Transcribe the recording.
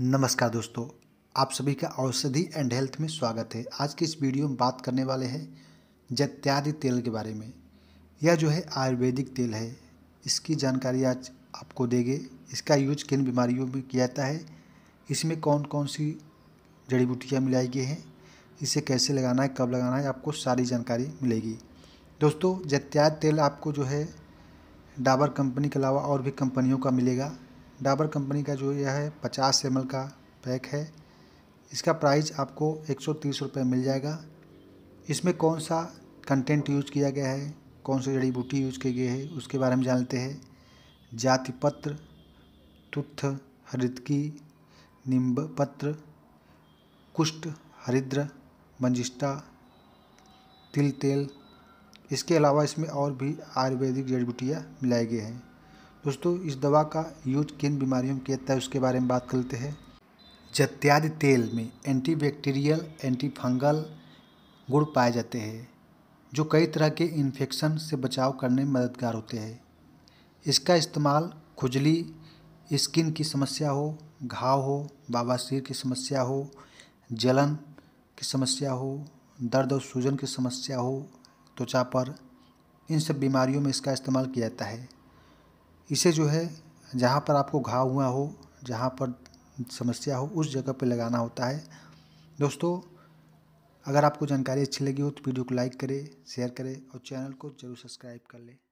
नमस्कार दोस्तों आप सभी का औषधि एंड हेल्थ में स्वागत है आज के इस वीडियो में बात करने वाले हैं जत्यादि तेल के बारे में यह जो है आयुर्वेदिक तेल है इसकी जानकारी आज आपको देंगे इसका यूज किन बीमारियों में किया जाता है इसमें कौन कौन सी जड़ी बूटियाँ मिलाई गई हैं इसे कैसे लगाना है कब लगाना है आपको सारी जानकारी मिलेगी दोस्तों जत्याद तेल आपको जो है डाबर कंपनी के अलावा और भी कंपनियों का मिलेगा डाबर कंपनी का जो यह है पचास एम का पैक है इसका प्राइस आपको एक सौ मिल जाएगा इसमें कौन सा कंटेंट यूज किया गया है कौन सी जड़ी बूटी यूज की गई है उसके बारे में जानते हैं जाति पत्र तुत्थ हरिदकी निम्ब पत्र कुष्ठ हरिद्र मंजिष्टा तिल तेल इसके अलावा इसमें और भी आयुर्वेदिक जड़ी बूटियाँ मिलाई गई हैं दोस्तों इस दवा का यूज किन बीमारियों में किया जाता है उसके बारे में बात करते हैं जत्यादि तेल में एंटीबैक्टीरियल एंटीफंगल गुण पाए जाते हैं जो कई तरह के इन्फेक्शन से बचाव करने में मददगार होते हैं इसका इस्तेमाल खुजली स्किन की समस्या हो घाव हो बाबासीर की समस्या हो जलन की समस्या हो दर्द और सूजन की समस्या हो त्वचा पर इन सब बीमारियों में इसका इस्तेमाल किया जाता है इसे जो है जहाँ पर आपको घाव हुआ हो जहाँ पर समस्या हो उस जगह पर लगाना होता है दोस्तों अगर आपको जानकारी अच्छी लगी हो तो वीडियो को लाइक करें शेयर करें और चैनल को ज़रूर सब्सक्राइब कर लें